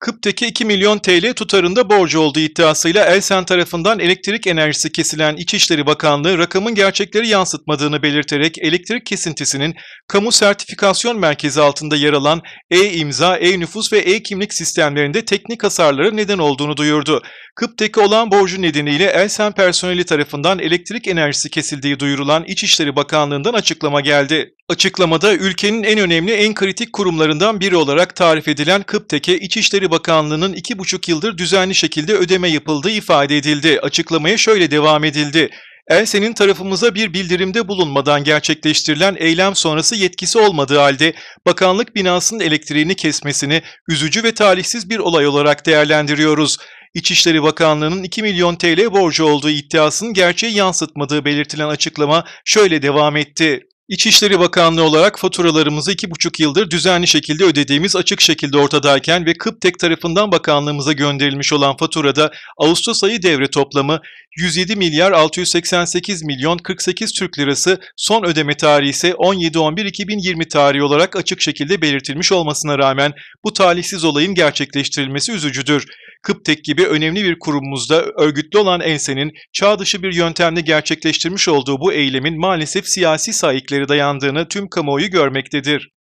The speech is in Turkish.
Kıpteki 2 milyon TL tutarında borcu olduğu iddiasıyla Elsen tarafından elektrik enerjisi kesilen İçişleri Bakanlığı rakamın gerçekleri yansıtmadığını belirterek elektrik kesintisinin kamu sertifikasyon merkezi altında yer alan e-imza, e-nüfus ve e-kimlik sistemlerinde teknik hasarlara neden olduğunu duyurdu. Kıpteki olan borcu nedeniyle Elsen personeli tarafından elektrik enerjisi kesildiği duyurulan İçişleri Bakanlığı'ndan açıklama geldi. Açıklamada ülkenin en önemli, en kritik kurumlarından biri olarak tarif edilen Kıptek'e İçişleri Bakanlığı'nın 2,5 yıldır düzenli şekilde ödeme yapıldığı ifade edildi. Açıklamaya şöyle devam edildi. Elsen'in tarafımıza bir bildirimde bulunmadan gerçekleştirilen eylem sonrası yetkisi olmadığı halde bakanlık binasının elektriğini kesmesini üzücü ve talihsiz bir olay olarak değerlendiriyoruz. İçişleri Bakanlığı'nın 2 milyon TL borcu olduğu iddiasının gerçeği yansıtmadığı belirtilen açıklama şöyle devam etti. İçişleri Bakanlığı olarak faturalarımızı 2,5 yıldır düzenli şekilde ödediğimiz açık şekilde ortadayken ve Kıptek tarafından bakanlığımıza gönderilmiş olan faturada Ağustos ayı devre toplamı 107 milyar 688 milyon 48 Türk Lirası son ödeme tarihi ise 17-11-2020 tarihi olarak açık şekilde belirtilmiş olmasına rağmen bu talihsiz olayın gerçekleştirilmesi üzücüdür. Kıptek gibi önemli bir kurumumuzda örgütlü olan ensenin çağ dışı bir yöntemle gerçekleştirmiş olduğu bu eylemin maalesef siyasi sahipleri dayandığını tüm kamuoyu görmektedir.